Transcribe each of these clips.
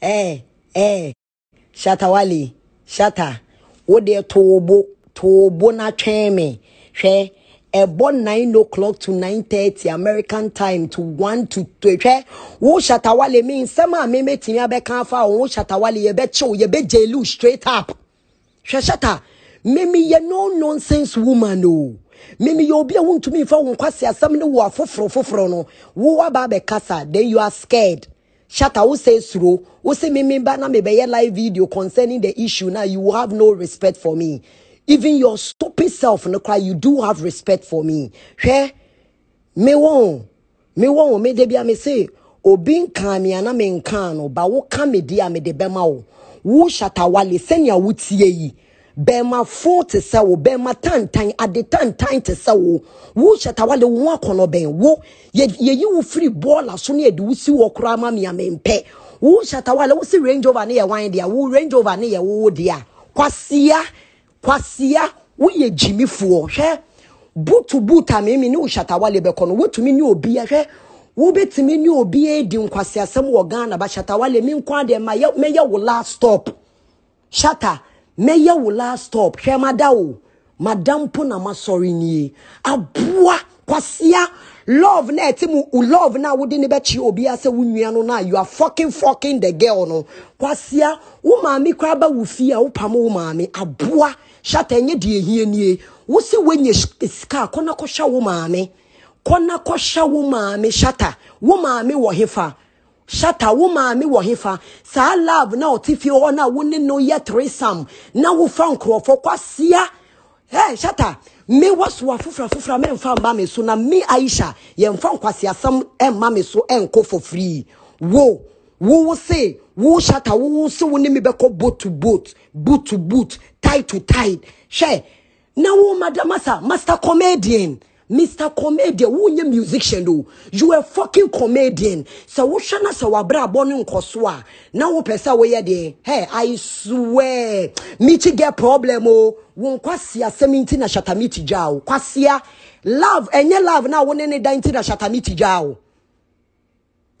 eh eh shata wale shata wo de tobo tobo na twɛn me hwɛ ɛbɔ nine o'clock to nine thirty american time to one to two hwɛ wo shatawale mi nsɛm a mi mɛtìmí abɛka afa wo shatawale yɛ bɛ kyew yɛ bɛ jelu straight up hwɛ shata mimi yɛ no nonsense woman o Mimi yɛ obi a wontumi nfa wo nkwasi asɛm ne wo afoforɔ foforɔ no wo waba abɛkasa then you are scared. Shatta, who say through, who say me me na me be live video concerning the issue. Now you have no respect for me. Even your stupid self, no cry. You do have respect for me. Hwɛ, me won, me won, me de bia me say. Obi nkan me ana me nkan no, ba wo ka me di me de bema wo. Wo Shatta Wale, sɛnea wotie yi bɛɛmafo te sɛ wo bɛɛma tantan ade tantan te sɛ wo wo hyɛtawale wo akɔnɔbɛn wo yɛyi wo firi bɔɔla so ne yɛde wo si wɔ koraa ma miamempɛ wo hyɛtawale wo si range over ne yɛ wan deɛ wo range over ne yɛ wo deɛ kwasia kwasia woyɛ gyimifoɔ hwɛ butu buta mimi ne wo hyɛtawale bɛkɔ no wotumi ne obi ahwɛ wobɛtumi ne obi edi nkwasiasɛm wɔ ghana ba hyɛtawale mi nkɔ adeɛ ma mɛyɛ wo last stop shata mɛyɛ wo last stop hwɛ mada o madam po na masɔre nie aboa kwasia love na ɛte mu love na wode ne bɛkyi obia sɛ wo nua no na you are fucking fucking the girl no kwasia wo maame kora ba wo fie a wopam wo maame aboa hyata ɛnyɛ deɛ ɛhia nie wo sɛ woanya sika kɔ na kɔhyɛ wo maame kɔ wo maame hyata wo maame wɔ hefa shata wo maame wɔ hefa saa lab na ɔte fie hɔ na wo ne no yɛ tresam na wofa nkurɔfoɔ kwasia hey, shata me wasoa fofra fofra memfa mma me so na e me aisha yɛmfa e nkwaseasɛm mma me so nkɔ for free wo wo se wo shata wo se wo ne me bɛkɔ boat to boat boot to boot tie to tie hwɛ na wo madamasa master master comedian Mr. Comedian, who you musician do? You a fucking comedian. So who shana sa say? bonu nkoswa. Na wo pesa we ye de. Hey, I swear. Michi get problem o. Won kwasia seminti na shatamiti jao. Kwasia. Love, enye love na wonene da inti na shatamiti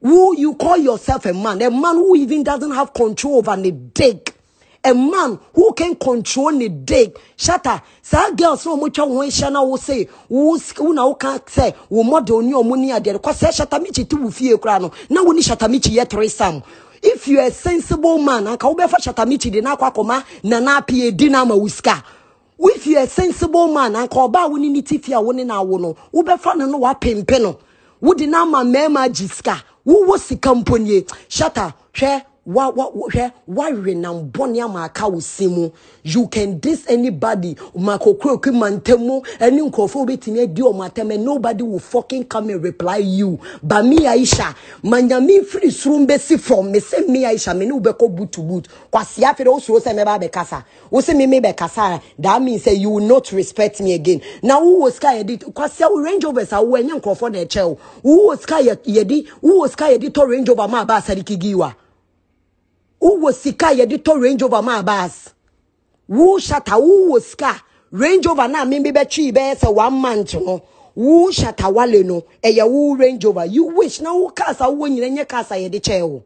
Who you call yourself a man? A man who even doesn't have control over the dick. a man who can control ne dick shata saa girls na wɔn atwa wɔn na wɔn say wɔn na wɔka sɛ wɔn model ne wɔn ni adeɛ kɔ sɛ shatamichi ti wɔ fie kura no na wɔn michi shatamichi yɛ if you're a sensible man anka wobɛfa shatamichi de n'akɔ akɔma na n'apie di n'ama wusika if you a sensible man no shata wa wa hwɛ wawe nam bɔne ama aka wo se mu you can dis anybody makokuroki mantamu ɛne nkurɔfoɔ wobɛtumi adi ɔmo atam and nobody will fucking come and reply you ba me aisha manyame mfiri soro mbɛsi fam me sɛ me aisha me ne wobɛkɔ boot to boot kwasi afei dɛ wosoro sɛ mɛba abɛkasa wo sɛ meme bɛkasa that means sɛ you will not respect me again na wowɔ sika di? kwasi awo range overs awo ɛnyɛ nkurɔfoɔ na ɛkyɛw wowɔ sika yɛde wowɔ sika di? tɔ range over ma ba asare kigi wa wowɔ sika yɛde tɔ range over ma abas wo shata wowɔ sika range over na mimi bɛtwi bɛyɛ sɛ one month no wo shata wale no ɛyɛ e, wo range over you wish na wo cars a wowɔ nyina nyɛ cars a yɛde kyɛɛ wo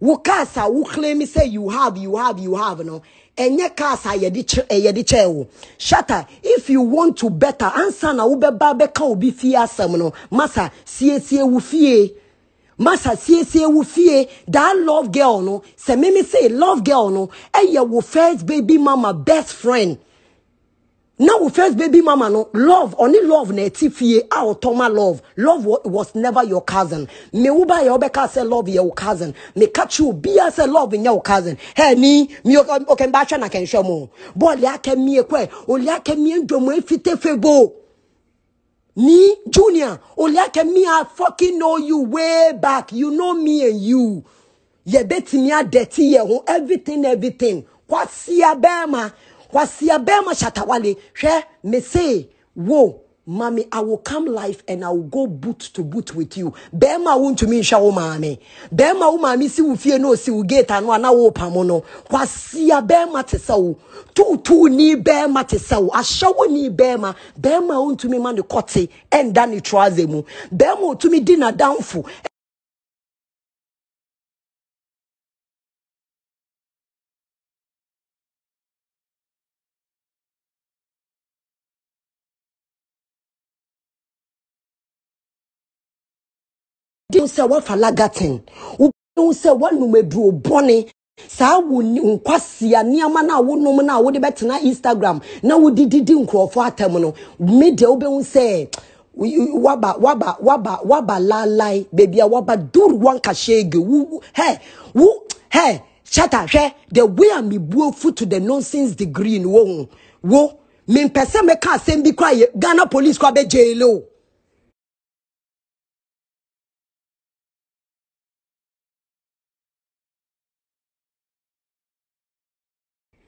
wo cars a wo claim sɛ you have you have you have no ɛnyɛ e, cars a yɛde yɛde kyɛɛ wo shata if you want to better ansa na wobɛba bɛka obi fie asɛm no masa siesie wo fie masa siesie wo fie that love girl no sɛ mimi say love girl no ɛyɛ e wo first baby mama best friend na wo first baby mama no love ɔne love na ɛti fie a ɔtɔma love love was never your cousin me wo ba yɛ ɔbɛka sɛ love yɛ wo cousin me ka kye obiara sɛ love nyɛ wo cousin hɛ ni mi ɔkɛ mbaa twɛ na kɛnhwɛ mu bɔɔli akɛ mie kɔɛ oli akɛ mie ndwom efite febo. Me, Junior, Oliake, me, I fucking know you way back. You know me and you. Ye beti me a dirty ye oh, everything, everything. What's your bema? What's your bema shatawale? She, me say, whoa. Mommy, I will come life and I will go boot to boot with you. Bema won't to me shawo mami. Bema wo mami si ufie no si ugate and wana wo pamono. Wasia bema tesau. Tu tu ni bema tesau. Ashawo ni bema. Bema won't to me man de kote and dani traze mu. Bema to me dinner down for. di sɛ wafalagaten wobɛhu sɛ woanum aduro bɔne saa wo nkwasia nneɛma no a wonom no a wode bɛtena instagram na wodedidi nkurɔfoɔ atam no media wobɛhu sɛ waba waba waba waba lalai baabi a waba duru wankahyɛ ege wo hɛ wo hɛ shata hwɛ the way a mebuo fu to the nonsense degree no wo ho wo mempɛ sɛ mɛka asɛm bi ye ghana police koraa bɛgyeele o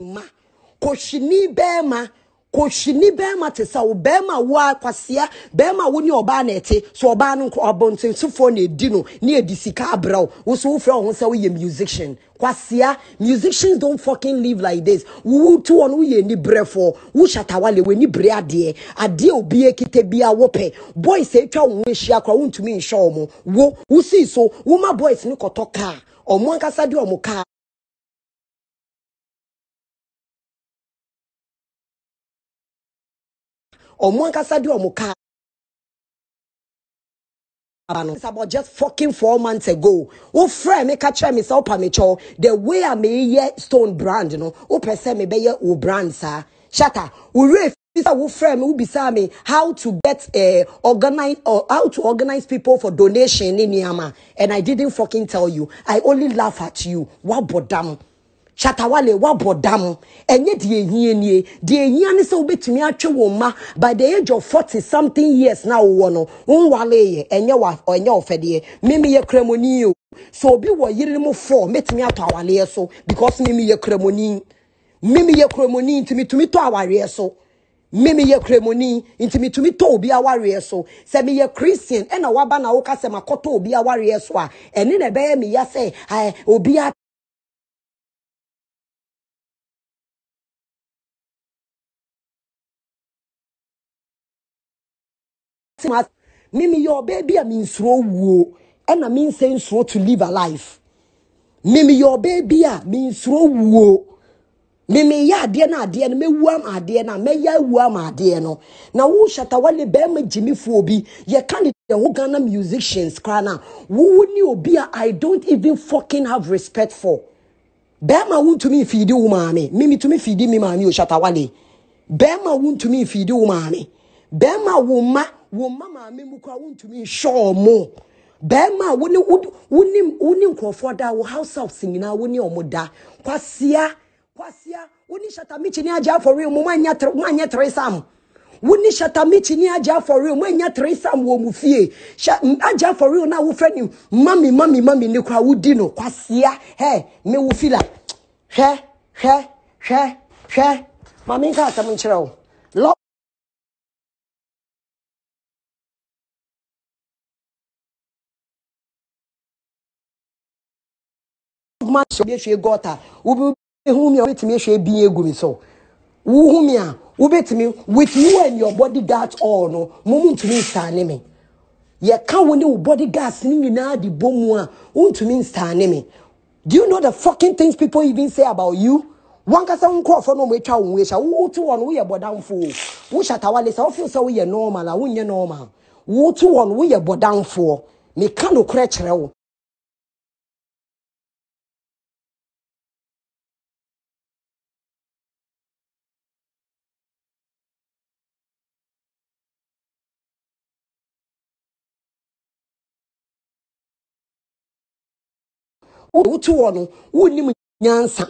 ma kɔhyini bɛrima kɔhyini bɛrima te sɛ wo bɛrima wo akwasia bɛrima wo ne ɔbaa na ɛte so ɔbaa no ɔbɔntensofoɔ na ɛdi no ne ɛdi sika abrɛ wo wo so wofrɛ wo ho sɛ musician kwasia musicians don't fucking live like this wowu tu wɔn woyɛ ni brɛfoɔ wo hyatawale wɔ ni brɛ adeɛ adeɛ obi ekita bi a wɔpɛ boys atwa wɔn ahyia koraa wɔntumi nhyɛ wɔn wo wosi so woma boys ne kɔtɔ kaa ɔmo ankasa de ɔmo kaa. ɔmo ankasa de ɔmo kaa It's about just fucking four months ago. Oh, friend, me catch me so pamicho. The way I may hear stone brand, you know. Oh, person me be o brand, sir. Shatter. Ure sister who friend who beside me how to get uh, organize or how to organize people for donation in Yama. And I didn't fucking tell you. I only laugh at you. What bodam? shatawale wabɔdam ɛnyɛ deɛ ehia nie deɛ ehia ne sɛ wobɛtumi atwe wɔn mma by the age of forty something years na wowɔ no nwale yɛ ɛnyɛ wa ɛnyɛ ɔfɛdeɛ mimi yɛ kuramoni o so obi wɔ yiri mu four mɛtumi ato awaleɛ so because mimi yɛ kuramoni mimi yɛ kuramoni ntumitumi tɔ awareɛ so mimi yɛ kremoni nti mitumi tɔ obi awareɛ so sɛ miyɛ christian ɛna waba na woka sɛ obi awareɛ so a ɛne na ɛbɛyɛ miya sɛ ɛɛ eh, obi a Mimi, your baby, I mean, slow woo, and I mean, saying slow to live a life. Mimi, your baby, I mean, slow woo. Mimi, ya, dear, na, dear, me, worm, I ah, dear, na, me, ya, worm, I ah, dear, no. Now, who shut away the bam, Jimmy Phoebe, ye candidate, who Ghana musicians, crana. Who wouldn't oh, you be? Ah, I don't even fucking have respect for. Bama won't to me feed you, mommy. Mimi to me feed me, mommy, you oh, shut away. Bama won't to me feed you, mommy. Bama woman wo mma maame mu kora wontumi nhyɛ ɔmo bɛrima a wone wone wone nkurɔfoɔ da wo house house nyinaa wone ɔmo da kwasia kwasia wone shatamichi ne agye afɔre mu moanyɛ tere moanyɛ tere sam wone shatamichi ne agye afɔre mu moanyɛ tere sam wɔ mu fie hyɛ agye afɔre na wofrɛ ne mami mami mami ne kora wodi no kwasia hɛ me wo fila hwɛ hwɛ hwɛ hwɛ maame nka asɛm nkyerɛ wo. ma so bi ehwe gota wo bi hu mi ehwe bi egu mi so wo hu mi with you and your body all no Mumu mu ntumi nsane me yɛ ka wo ne wo body guards nyinaa de bɔ mu a wo ntumi nsane me do you know the fucking things people even say about you wankasa nkurɔfoɔ no ɔmo atwa wɔn ahyia wotu wɔn woyɛ bɔdanfo wo hyatawale sɛ wofi sɛ woyɛ normal a wonyɛ normal wotu wɔn woyɛ bɔdanfoɔ meka no korɛ kyerɛ wo wotu wɔ no wonnim nyansa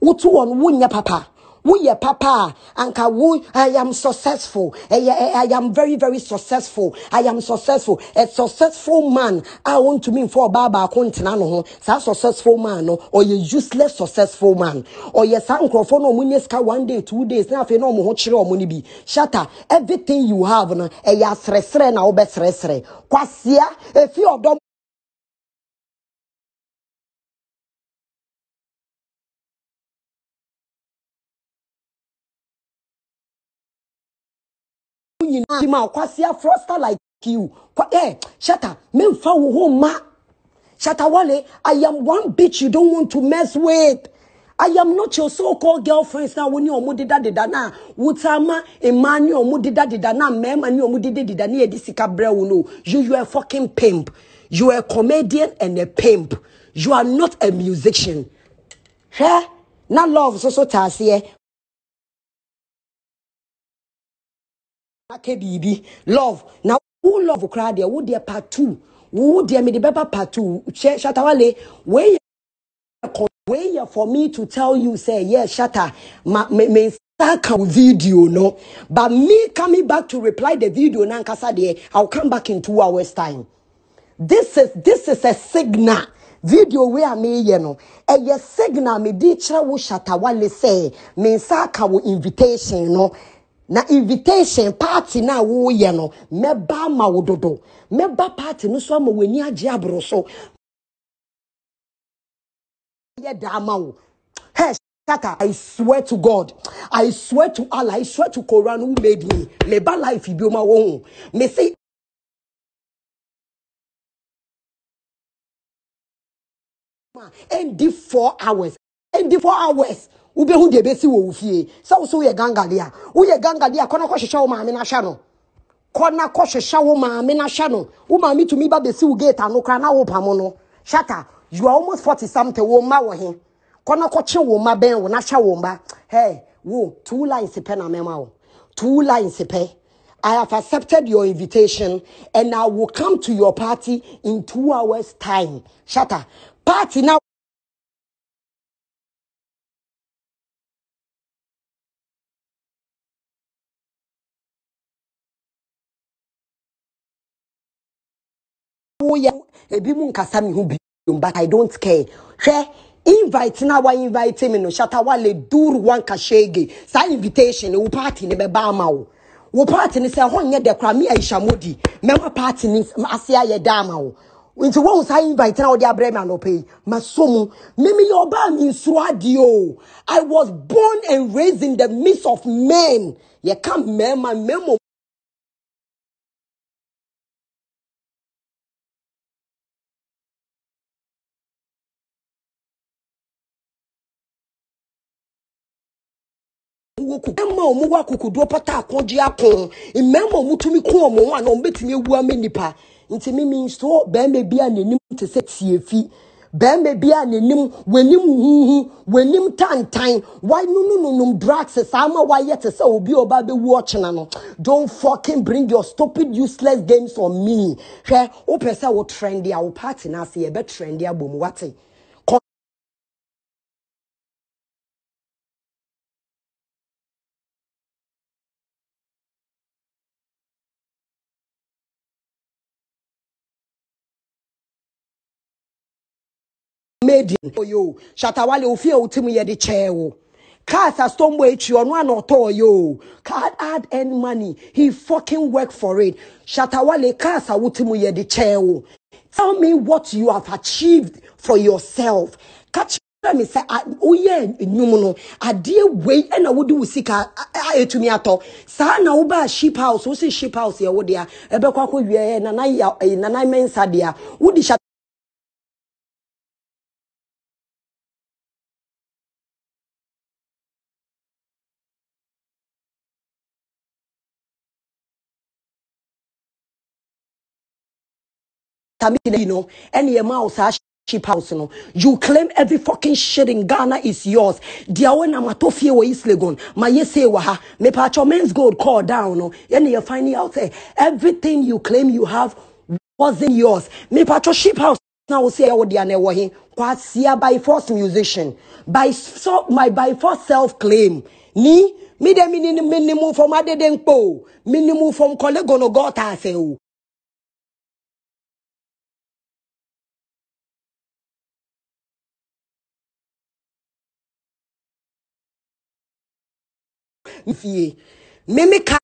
wotu wɔ no wonyɛ papa woyɛ papa a anka wo i am successful ɛyɛ i am very very successful i am successful a successful man a wɔntumi nfa ɔbaa baako ntena no ho saa successful man no ɔyɛ useless successful man ɔyɛ saa nkurɔfoɔ no ɔmo nye sika one day two days na afei na ɔmo ho kyerɛ ɔmo no bi shata everything you have no ɛyɛ asrɛsrɛ na ɔbɛsrɛsrɛ kwasia efi ɔdɔm. Ah. ma kwasia froster like you. Eh, shatter. Men fa wo ho ma. wale. I am one bitch you don't want to mess with. I am not your so-called girlfriends now. When you omu dida dida na, utama emani omu dida dida na, mema ni omu dida dida ni edisika brewuno. You you a fucking pimp. You a comedian and a pimp. You are not a musician. Huh? Na love so so tasiye. KBB love now who love cry there who dear part two who dear me the baby part two shatawale where where for me to tell you say yes yeah, shatter me, start a video no but me coming back to reply the video Now, there I'll come back in two hours time this is this is a signal video wei you know no ɛyɛ signal mede kyerɛ wo Wale say me nsa ka invitation no na invitation party na woyɛ no mɛba ama wo dodo mɛba party no so ama w'ani agye aboro so yɛ da ama wo hɛ shaka i swear to god i swear to allah i swear to koran who made me meba life bi ma wo ho me say ɛndi four hours ɛndi four hours wobɛhu deɛ ɛbɛsi wɔ wo fie sɛ wo so woyɛ gangale a woyɛ gangale a kɔna kɔhyehyɛ wo maame no hwɛ no kɔna kɔhyehyɛ wo maame no hwɛ no wo maame tumi ba bɛsi wo gate ano koraa na wopam no shata you are almost forty something wo mma wɔ he kɔna kɔkye wo mma bɛn wo na wo mma hey wo two lines pɛ na mɛma wo two lines pɛ I have accepted your invitation and I will come to your party in two hours' time. Shata. Party now. yɛ ebi mu nkasa mi ho bi but i don't care hwɛ invite na wa invite mi no Shatawale duru wankashege saa invitation wo party ne bɛba ama wo wo party ne sɛ hɔn nyɛ dɛ kora mi aisha modi mɛma party ne ase ayɛ da ama wo nti wɔn saa invite na wɔde abrɛ mi yi ma so mu mímí yɛ ɔbaa mi nsoro adi o i was born and raised in the midst of men yɛ ka mɛɛma mɛɛma. woku ɛma ɔmo wɔ akokodoɔ pata akɔgye ako mmarima ɔmo tumi ko ɔmo ho ana ɔmo betumi ewu ama nipa nti mimi nso bɛrima bi a n'anim te sɛ tie bɛrima bi a n'anim w'anim huhu w'anim tantan w'anunununum drugs saa ama w'ayɛ te sɛ obi a ɔba abɛwu ɔkyena no don fokin bring your stupid useless games on me hwɛ wopɛ sɛ wo a wo n'ase yɛ bɛ abom wate. deɛ ɔyɛ o shatawale ofie a wotim yɛ de kyɛɛ o cars are stumble etri ɔno ana ɔtɔ ɔyɛ o card hard earn money he fucking work for it shatawale cars a wotim yɛ de kyɛɛ o tell me what you have achieved for yourself catch me sɛ woyɛ nnwom no adeɛ wei ɛna wode wo sika ɛtumi atɔ saa na wobaa sheep house wo se sheep house Ebe kwa yɛwo deɛ ɛbɛkɔ akɔwieɛ mensa dia. a wode you know, any amount cheap house no you claim every fucking shit in ghana is yours dia we na matofie wo east legon ma ye say wa ha me pa men's gold call down no and you finding out say everything you claim you have wasn't yours me pa sheep house now say wo dia na wo he kwasia by force musician by so my by force self claim ni me de minimum from adeden po minimum from kolegono got as e o fie me me ka